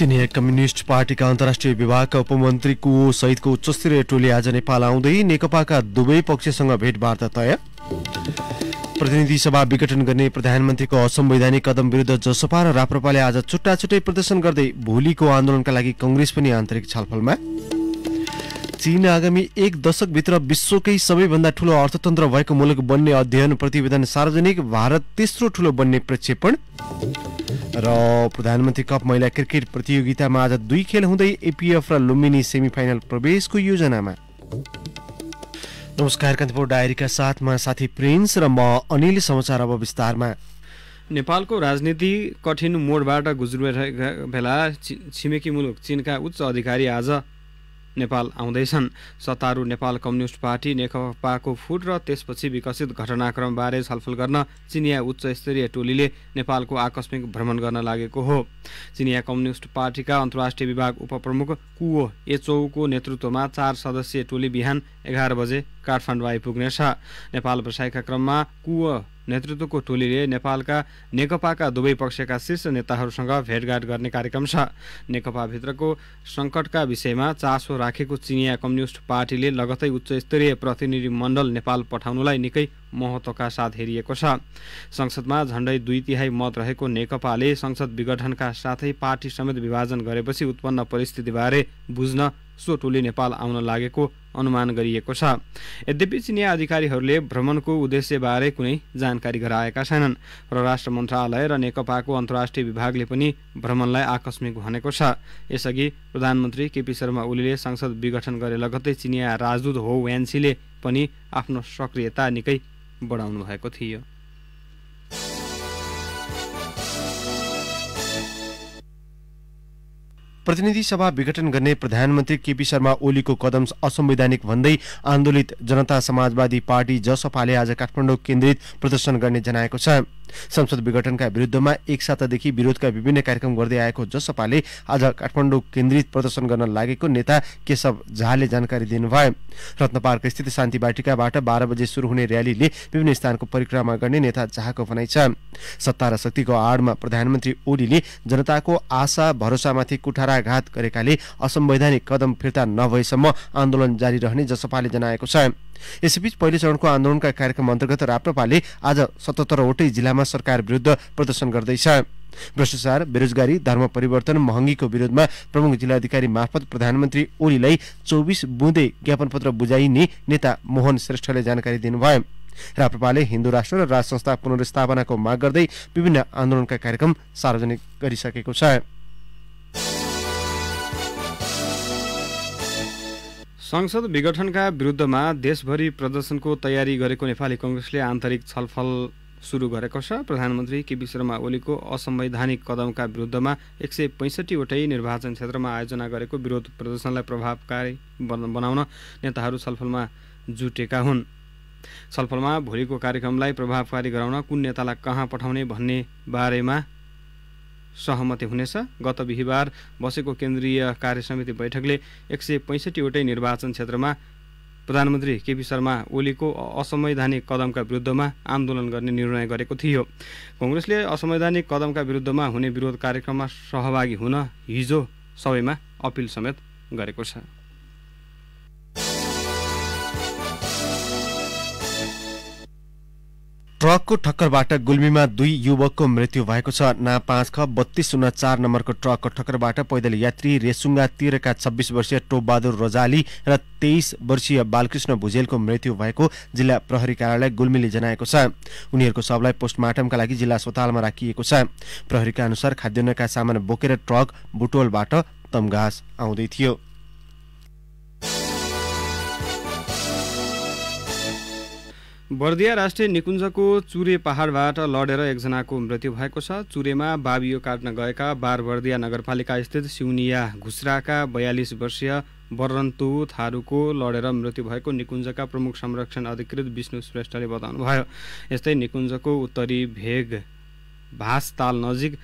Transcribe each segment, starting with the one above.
चिनिया कम्युनिष्ट पार्टीका अन्तर्राष्ट्रिय विभागका उपमन्त्री कुओ सहितको उच्चस्तरीय टोली आज नेपाल आउँदै नेकपाका दुवै पक्षसँग भेटवार्ता तय प्रतिनिधि सभा विघटन गर्ने प्रधानमन्त्रीको असंवैधानिक कदम विरुद्ध जसपा र राप्रपाले आज छुट्टा छुट्टै प्रदर्शन गर्दै भोलिको आन्दोलनका लागि कंग्रेस पनि आन्तरिक छलफलमा चीन आगामी एक दशकभित्र विश्वकै सबैभन्दा ठूलो अर्थतन्त्र भएको मुलुक बन्ने अध्ययन प्रतिवेदन सार्वजनिक भारत तेस्रो ठूलो बन्ने प्रक्षेपण र प्रधानमन्त्री कप महिला क्रिकेट प्रतियोगितामा आज दुई खेल हुँदै एपिएफ र लुम्बिनी सेमिफाइनल प्रवेशको योजनामा नमस्कार कान्तिपुर डायरीका साथमा साथी प्रिन्स र म अनिल समाचार अब विस्तारमा नेपालको राजनीति कठिन मोडबाट गुज्रिरहेका बेला छिमेकी मुलुक चिनका उच्च अधिकारी आज नेपाल आउँदैछन् सत्तारूढ नेपाल कम्युनिस्ट पार्टी नेकपाको फुट र त्यसपछि विकसित घटनाक्रमबारे छलफल गर्न चिनिया उच्च स्तरीय टोलीले नेपालको आकस्मिक भ्रमण गर्न लागेको हो चिनिया कम्युनिस्ट पार्टीका अन्तर्राष्ट्रिय विभाग उपप्रमुख कुओ एचौको नेतृत्वमा चार सदस्यीय टोली बिहान एघार बजे काठमाडौँ आइपुग्नेछ नेपाल बसाइका क्रममा कुओ नेतृत्वको टोलीले नेपालका नेकपाका दुवै पक्षका शीर्ष नेताहरूसँग भेटघाट गर्ने कार्यक्रम छ नेकपाभित्रको सङ्कटका विषयमा चासो राखेको चिनिया कम्युनिस्ट पार्टीले लगतै उच्चस्तरीय प्रतिनिधिमण्डल नेपाल पठाउनुलाई निकै महत्त्वका साथ हेरिएको छ संसदमा झण्डै दुई तिहाई मत रहेको नेकपाले संसद विघटनका साथै पार्टी समेत विभाजन गरेपछि उत्पन्न परिस्थितिबारे बुझ्न सो टोली नेपाल आउन लागेको अनुमान गरिएको छ यद्यपि चिनिया अधिकारीहरूले भ्रमणको उद्देश्यबारे कुनै जानकारी गराएका छैनन् परराष्ट्र मन्त्रालय र नेकपाको अन्तर्राष्ट्रिय विभागले पनि भ्रमणलाई आकस्मिक भनेको छ यसअघि प्रधानमन्त्री केपी शर्मा ओलीले संसद विघटन गरे लगत्तै चिनिया राजदूत हो वेन्सीले पनि आफ्नो सक्रियता निकै बढाउनु भएको थियो प्रतिनिधि सभा विघटन गर्ने प्रधानमन्त्री केपी शर्मा ओलीको कदम असंवैधानिक भन्दै आन्दोलित जनता समाजवादी पार्टी जसपाले आज काठमाडौँ केन्द्रित प्रदर्शन गर्ने जनाएको छ संसद विघटनका विरुद्धमा एक सातादेखि विरोधका विभिन्न कार्यक्रम गर्दै आएको जसपाले आज काठमाडौँ केन्द्रित प्रदर्शन गर्न लागेको नेता केशव झाले जानकारी दिनुभयो रत्नपार्क स्थित शान्ति बाटिकाबाट बाह्र बजे सुरु हुने र्यालीले विभिन्न स्थानको परिक्रमा गर्ने नेता झाको भनाइ छ सत्ता र शक्तिको आडमा प्रधानमन्त्री ओलीले जनताको आशा भरोसामाथि कुठारा हृदयाघात गरेकाले असंवैधानिक कदम फिर्ता नभएसम्म आन्दोलन जारी रहने जसपाले जनाएको छ यसैबीच पहिलो चरणको आन्दोलनका कार्यक्रम अन्तर्गत राप्रपाले आज सतहत्तरवटै जिल्लामा सरकार विरुद्ध प्रदर्शन गर्दैछ भ्रष्टाचार बेरोजगारी धर्म परिवर्तन महँगीको विरोधमा प्रमुख जिल्लाधिकारी मार्फत प्रधानमन्त्री ओलीलाई चौबिस बुँदे पत्र बुझाइने नेता मोहन श्रेष्ठले जानकारी दिनुभयो राप्रपाले हिन्दू राष्ट्र र राज संस्था पुनर्स्थापनाको माग गर्दै विभिन्न आन्दोलनका कार्यक्रम सार्वजनिक गरिसकेको छ संसद विघटनका विरुद्धमा देशभरि प्रदर्शनको तयारी गरेको नेपाली कङ्ग्रेसले आन्तरिक छलफल सुरु गरेको छ प्रधानमन्त्री केपी शर्मा ओलीको असंवैधानिक कदमका विरुद्धमा एक सय पैँसठीवटै निर्वाचन क्षेत्रमा आयोजना गरेको विरोध प्रदर्शनलाई प्रभावकारी बनाउन नेताहरू छलफलमा जुटेका हुन् छलफलमा भोलिको कार्यक्रमलाई प्रभावकारी गराउन कुन नेतालाई कहाँ पठाउने भन्ने बारेमा सहमति हुनेछ गत बिहिबार बसेको केन्द्रीय कार्यसमिति बैठकले एक सय पैँसठीवटै निर्वाचन क्षेत्रमा प्रधानमन्त्री केपी शर्मा ओलीको असंवैधानिक कदमका विरुद्धमा आन्दोलन गर्ने निर्णय गरेको थियो कङ्ग्रेसले असंवैधानिक कदमका विरुद्धमा हुने विरोध कार्यक्रममा सहभागी हुन हिजो सबैमा अपिल समेत गरेको छ ट्रकको ठक्करबाट गुल्मीमा दुई युवकको मृत्यु भएको छ ना पाँच ख बत्तीस शून्य चार नम्बरको ट्रकको ठक्करबाट पैदल यात्री रेसुङ्गा तिरका छब्बिस वर्षीय टोपबहादुर रोजाली र तेइस वर्षीय बालकृष्ण भुजेलको मृत्यु भएको जिल्ला प्रहरी कार्यालय गुल्मीले जनाएको छ उनीहरूको शवलाई पोस्टमार्टमका लागि जिल्ला अस्पतालमा राखिएको छ प्रहरीका अनुसार खाद्यान्नका सामान बोकेर ट्रक बुटोलबाट तमघास आउँदै थियो बर्दिया राष्ट्रिय निकुञ्जको चुरे पहाडबाट लडेर एकजनाको मृत्यु भएको छ चुरेमा बाबियो काट्न गएका बार बर्दिया नगरपालिका स्थित सिउनिया घुस्राका बयालिस वर्षीय बर्रन्तु थारूको लडेर मृत्यु भएको निकुञ्जका प्रमुख संरक्षण अधिकृत विष्णु श्रेष्ठले बताउनुभयो यस्तै निकुञ्जको उत्तरी भेग भास नजिक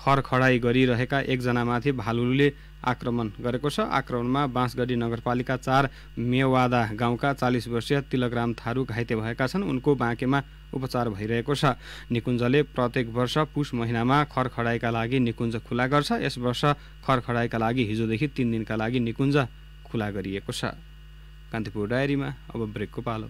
खरखडाई गरिरहेका एकजनामाथि भालुले आक्रमण गरेको छ आक्रमणमा बाँसगढी नगरपालिका चार मेवादा गाउँका चालिस वर्षीय तिलकराम थारू घाइते भएका छन् उनको बाँकेमा उपचार भइरहेको छ निकुञ्जले प्रत्येक वर्ष पुष महिनामा खरखडाइका लागि निकुञ्ज खुला गर्छ यस वर्ष खरखडाइका लागि हिजोदेखि तिन दिनका लागि निकुञ्ज खुला गरिएको छ कान्तिपुर डायरीमा अब ब्रेकको पालो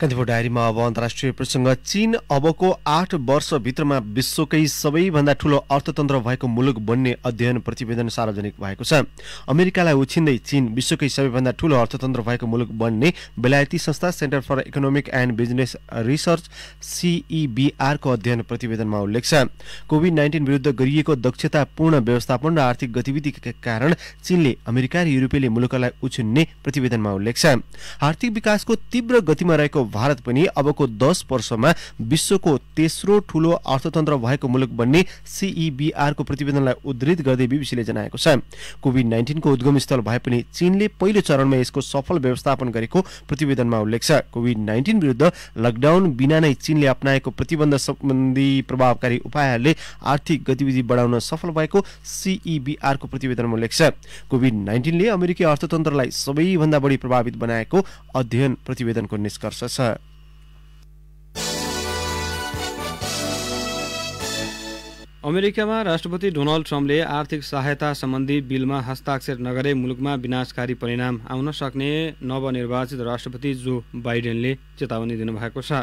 कान्तिपुर डायरीमा अब अन्तर्राष्ट्रिय प्रसङ्ग चीन अबको आठ वर्षभित्रमा विश्वकै सबैभन्दा ठूलो अर्थतन्त्र भएको मुलुक बन्ने अध्ययन प्रतिवेदन सार्वजनिक भएको छ अमेरिकालाई उछिन्दै चीन विश्वकै सबैभन्दा ठूलो अर्थतन्त्र भएको मुलुक बन्ने बेलायती संस्था centre for economic and business research सिइबिआरको अध्ययन प्रतिवेदनमा उल्लेख छ कोभिड नाइन्टिन विरुद्ध गरिएको दक्षतापूर्ण व्यवस्थापन र आर्थिक गतिविधिका कारण चीनले अमेरिका र युरोपेली मुलुकलाई उछिन्ने प्रतिवेदनमा उल्लेख छ आर्थिक विकासको तीव्र गतिमा रहेको भारत पनि अबको दस वर्षमा विश्वको तेस्रो ठूलो अर्थतन्त्र भएको मुलुक बन्ने सिइबिआरको e प्रतिवेदनलाई उद्धृत गर्दै बिबिसीले जनाएको छ कोभिड नाइन्टिनको उद्गम स्थल भए पनि चीनले पहिलो चरणमा यसको सफल व्यवस्थापन गरेको प्रतिवेदनमा उल्लेख छ कोभिड नाइन्टिन विरुद्ध लकडाउन बिना नै चीनले अप्नाएको प्रतिबन्ध सम्बन्धी प्रभावकारी उपायहरूले आर्थिक गतिविधि बढाउन सफल भएको सिइबिआरको e प्रतिवेदनमा उल्लेख छ कोभिड नाइन्टिनले अमेरिकी अर्थतन्त्रलाई सबैभन्दा बढी प्रभावित बनाएको अध्ययन प्रतिवेदनको निष्कर्ष छ अमेरिकामा राष्ट्रपति डोनाल्ड ट्रम्पले आर्थिक सहायता सम्बन्धी बिलमा हस्ताक्षर नगरे मुलुकमा विनाशकारी परिणाम आउन सक्ने नवनिर्वाचित राष्ट्रपति जो बाइडेनले चेतावनी दिनुभएको छ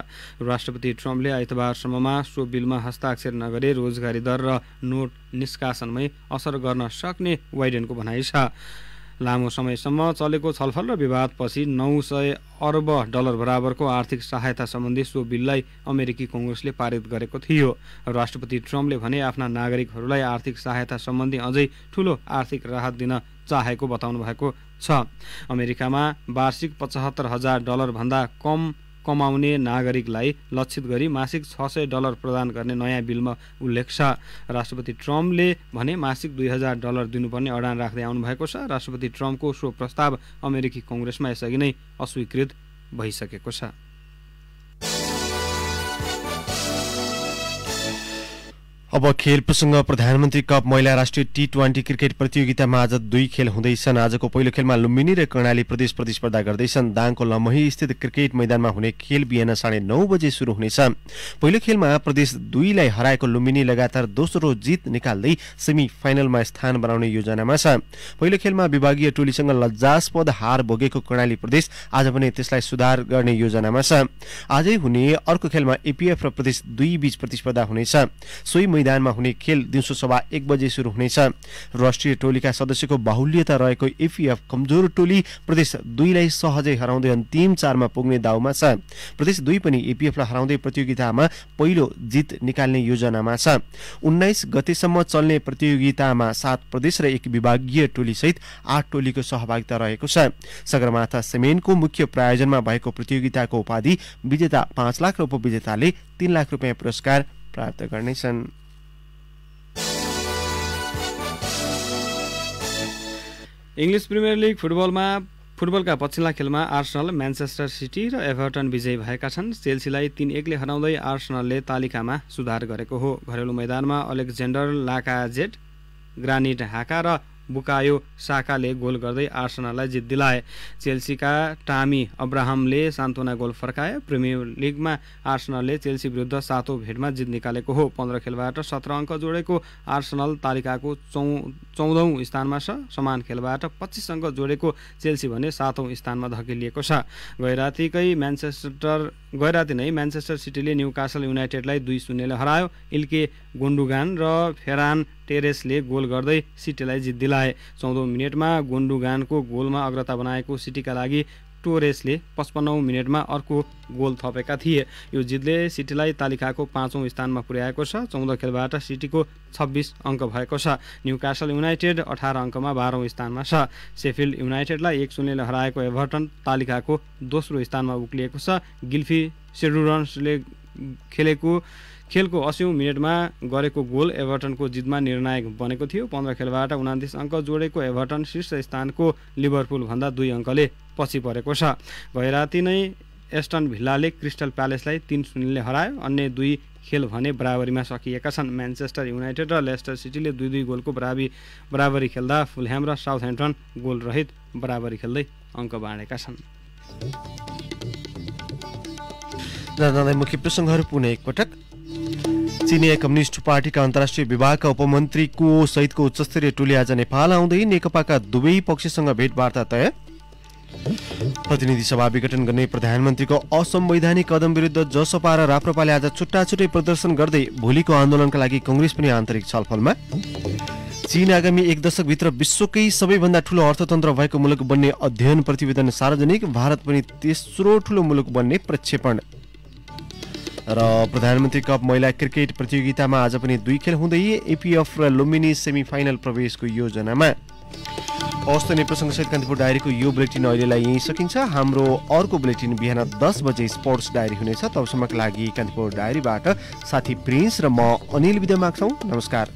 राष्ट्रपति ट्रम्पले आइतबारसम्ममा सो बिलमा हस्ताक्षर नगरे रोजगारी दर र नोट निष्कासनमै असर गर्न सक्ने बाइडेनको भनाइ छ लामो समयसम्म चलेको छलफल र विवादपछि नौ सय अर्ब डलर बराबरको आर्थिक सहायता सम्बन्धी सो बिललाई अमेरिकी कङ्ग्रेसले पारित गरेको थियो राष्ट्रपति ट्रम्पले भने आफ्ना नागरिकहरूलाई आर्थिक सहायता सम्बन्धी अझै ठुलो आर्थिक राहत दिन चाहेको बताउनु भएको छ अमेरिकामा वार्षिक पचहत्तर हजार डलरभन्दा कम कमाउने नागरिकलाई लक्षित गरी मासिक छ सय डलर प्रदान गर्ने नयाँ बिलमा उल्लेख छ राष्ट्रपति ट्रम्पले भने मासिक दुई हजार डलर दिनुपर्ने अडान राख्दै आउनुभएको छ राष्ट्रपति ट्रम्पको सो प्रस्ताव अमेरिकी कङ्ग्रेसमा यसअघि नै अस्वीकृत भइसकेको छ अब खेल प्रसङ्ग प्रधानमन्त्री कप महिला राष्ट्रिय टी ट्वेन्टी क्रिकेट प्रतियोगितामा आज दुई खेल हुँदैछन् आजको पहिलो खेलमा लुम्बिनी र कर्णाली प्रदेश प्रतिस्पर्धा गर्दैछन् दाङको लमही स्थित क्रिकेट मैदानमा हुने खेल बिहान साढे नौ बजे सुरु हुनेछ पहिलो खेलमा प्रदेश दुईलाई हराएको लुम्बिनी लगातार दोस्रो जित निकाल्दै सेमी फाइनलमा स्थान बनाउने योजनामा छ पहिलो खेलमा विभागीय टोलीसँग लज्जास्पद हार भोगेको कर्णाली प्रदेश आज पनि त्यसलाई सुधार गर्ने योजनामा छ आजै हुने अर्को खेलमा एपिएफ र प्रदेश दुई बीच प्रतिस्पर्धा हुनेछ सोही मैदानमा हुने खेल दिउँसो सभा एक बजे सुरु हुनेछ राष्ट्रिय टोलीका सदस्यको बाहुल्यता रहेको एफिएफ कमजोर टोली प्रदेश दुईलाई सहजै हराउँदै अन्तिम चारमा पुग्ने दाउमा छ प्रदेश दुई पनि एपिएफलाई हराउँदै प्रतियोगितामा पहिलो जित निकाल्ने योजनामा छ उन्नाइस गतेसम्म चल्ने प्रतियोगितामा सात प्रदेश र एक विभागीय टोलीसहित आठ टोलीको सहभागिता रहेको छ सगरमाथा सेमेनको मुख्य प्रायोजनमा भएको प्रतियोगिताको उपाधि विजेता पाँच लाख र उपविजेताले तीन लाख रुपियाँ पुरस्कार प्राप्त गर्नेछन् इङ्ग्लिस प्रिमियर लिग फुटबलमा फुटबलका पछिल्ला खेलमा आर्सनल म्यान्चेस्टर सिटी र एभर्टन विजयी भएका छन् चेल्सीलाई तीन एकले हराउँदै आर्सनलले तालिकामा सुधार गरेको हो घरेलु मैदानमा अलेक्जेन्डर लाकाजेट ग्रानिट हाका र बुकायो साकाले गोल गर्दै आर्सनललाई जित दिलाए चेल्सीका टामी अब्राहमले सान्त्वना गोल फर्काए प्रिमियर लिगमा आर्सनलले चेल्सी विरुद्ध सातौँ भेटमा जित निकालेको हो पन्ध्र खेलबाट सत्र अङ्क जोडेको आर्सनल तालिकाको चौ चौधौँ स्थानमा छ समान खेलबाट पच्चिस अङ्क जोडेको चेल्सी भने सातौँ स्थानमा धकिलिएको छ गैरातीकै म्यान्चेस्टर गैराती नै म्यान्चेस्टर सिटीले न्यु कासल युनाइटेडलाई दुई शून्यले हरायो इल्के गुन्डुगान र फेरान टेरेसले गोल गर्दै सिटीलाई जित दिला मिलाए चौधौँ मिनटमा गोन्डुगानको गोलमा अग्रता बनाएको सिटीका लागि टोरेसले पचपन्नौ मिनटमा अर्को गोल थपेका थिए यो जितले सिटीलाई तालिकाको पाँचौँ स्थानमा पुर्याएको छ चौध खेलबाट सिटीको छब्बिस अङ्क भएको छ न्यु कासल युनाइटेड अठार अङ्कमा बाह्रौँ स्थानमा छ सेफिल्ड युनाइटेडलाई एक शून्यले हराएको एभर्टन तालिकाको दोस्रो स्थानमा उक्लिएको छ गिल्फी सेडुरन्सले खेलेको खेलको असी मिनटमा गरेको गोल एभर्टनको जितमा निर्णायक बनेको थियो पन्ध्र खेलबाट उनातिस अङ्क जोडेको एभर्टन शीर्ष स्थानको लिभरपुलभन्दा दुई अङ्कले पछि परेको छ गैराती नै एस्टन भिल्लाले क्रिस्टल प्यालेसलाई तिन शून्यले हरायो अन्य दुई खेल भने बराबरीमा सकिएका छन् म्यान्चेस्टर युनाइटेड र लेस्टर सिटीले दुई दुई गोलको बराबरी बराबरी खेल्दा फुलह्याम र साउथ ह्याम्पटन गोलरहित बराबरी खेल्दै अङ्क बाँडेका छन् जाँदा मुख्य प्रसङ्गहरू पुनः एकपटक चिनिया कम्युनिष्ट पार्टीका अन्तर्राष्ट्रिय विभागका उपमन्त्री कुओ सहितको उच्चस्तरीय टोली आज नेपाल आउँदै नेकपाका दुवै पक्षसँग भेटवार्ता तय प्रतिनिधि सभा विघटन गर्ने प्रधानमन्त्रीको असंवैधानिक कदम विरुद्ध जसपा र राप्रपाले आज छुट्टा छुट्टै प्रदर्शन गर्दै भोलिको आन्दोलनका लागि कङ्ग्रेस पनि आन्तरिक छलफलमा चीन आगामी एक दशकभित्र विश्वकै सबैभन्दा ठूलो अर्थतन्त्र भएको मुलुक बन्ने अध्ययन प्रतिवेदन सार्वजनिक भारत पनि तेस्रो ठूलो मुलुक बन्ने प्रक्षेपण र प्रधानमन्त्री कप महिला क्रिकेट प्रतियोगितामा आज पनि दुई खेल हुँदै एपिएफ र लुम्बिनी सेमी फाइनल प्रवेशको योजनामा हवस् त कान्तिपुर डायरीको यो बुलेटिन अहिलेलाई यहीँ सकिन्छ हाम्रो अर्को बुलेटिन बिहान दस बजे स्पोर्ट्स डायरी हुनेछ तबसम्मको लागि कान्तिपुर डायरीबाट साथी प्रिन्स र म अनिल विदा माग्छौँ नमस्कार